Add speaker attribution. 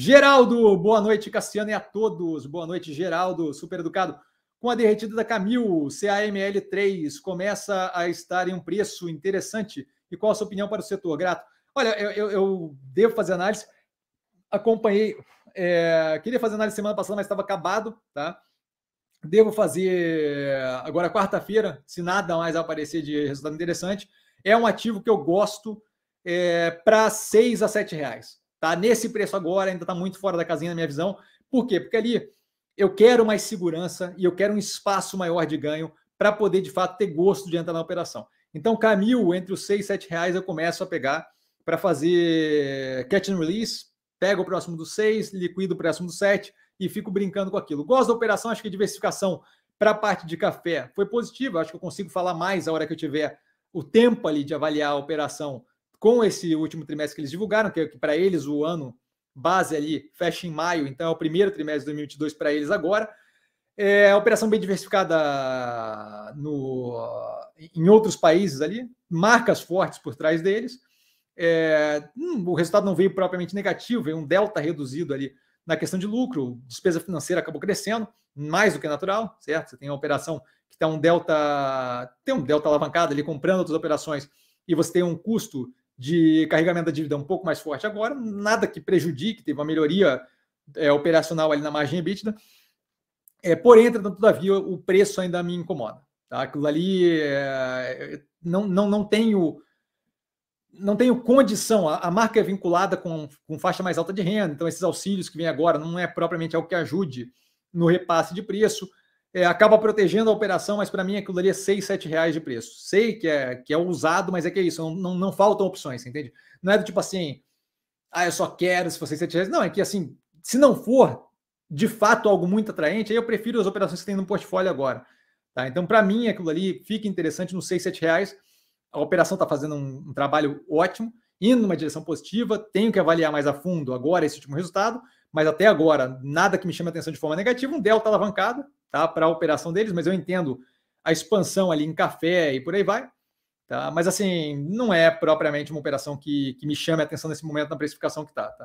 Speaker 1: Geraldo, boa noite, Cassiano e a todos. Boa noite, Geraldo, super educado. Com a derretida da Camil, CAML3 começa a estar em um preço interessante. E qual a sua opinião para o setor? Grato. Olha, eu, eu, eu devo fazer análise. Acompanhei. É, queria fazer análise semana passada, mas estava acabado, tá? Devo fazer agora quarta-feira, se nada mais aparecer de resultado interessante. É um ativo que eu gosto é, para 6 a 7 reais. Tá? Nesse preço agora ainda está muito fora da casinha na minha visão. Por quê? Porque ali eu quero mais segurança e eu quero um espaço maior de ganho para poder de fato ter gosto de entrar na operação. Então, Camil, entre os 6 e 7 reais, eu começo a pegar para fazer catch and release, pego o próximo dos 6, liquido o próximo dos 7 e fico brincando com aquilo. Gosto da operação, acho que a diversificação para a parte de café foi positiva, acho que eu consigo falar mais a hora que eu tiver o tempo ali de avaliar a operação com esse último trimestre que eles divulgaram, que, é que para eles o ano base ali fecha em maio, então é o primeiro trimestre de 2022 para eles agora. É operação bem diversificada no, em outros países ali, marcas fortes por trás deles. É, hum, o resultado não veio propriamente negativo, veio um delta reduzido ali na questão de lucro, despesa financeira acabou crescendo, mais do que natural, certo? Você tem uma operação que está um delta, tem um delta alavancado ali comprando outras operações e você tem um custo de carregamento da dívida um pouco mais forte agora, nada que prejudique, teve uma melhoria é, operacional ali na margem EBITDA. É, porém, entretanto, todavia, o preço ainda me incomoda. Tá? Aquilo ali é, não, não, não tenho não tenho condição. A, a, marca é vinculada com, com faixa mais alta de renda, então esses auxílios que vem agora não é propriamente algo que ajude no repasse de preço é, acaba protegendo a operação, mas para mim aquilo ali é 6, 7 reais de preço. Sei que é, que é usado, mas é que é isso, não, não, não faltam opções, entende? Não é do tipo assim, ah, eu só quero se fosse 7 reais. Não, é que assim, se não for de fato algo muito atraente, aí eu prefiro as operações que tem no portfólio agora. Tá? Então, para mim, aquilo ali fica interessante nos 6, 7 reais. A operação está fazendo um, um trabalho ótimo, indo numa direção positiva. Tenho que avaliar mais a fundo agora esse último resultado, mas até agora, nada que me chame a atenção de forma negativa. Um delta alavancado, tá? Para a operação deles, mas eu entendo a expansão ali em café e por aí vai. Tá? Mas assim, não é propriamente uma operação que, que me chame a atenção nesse momento na precificação que está. Tá? tá?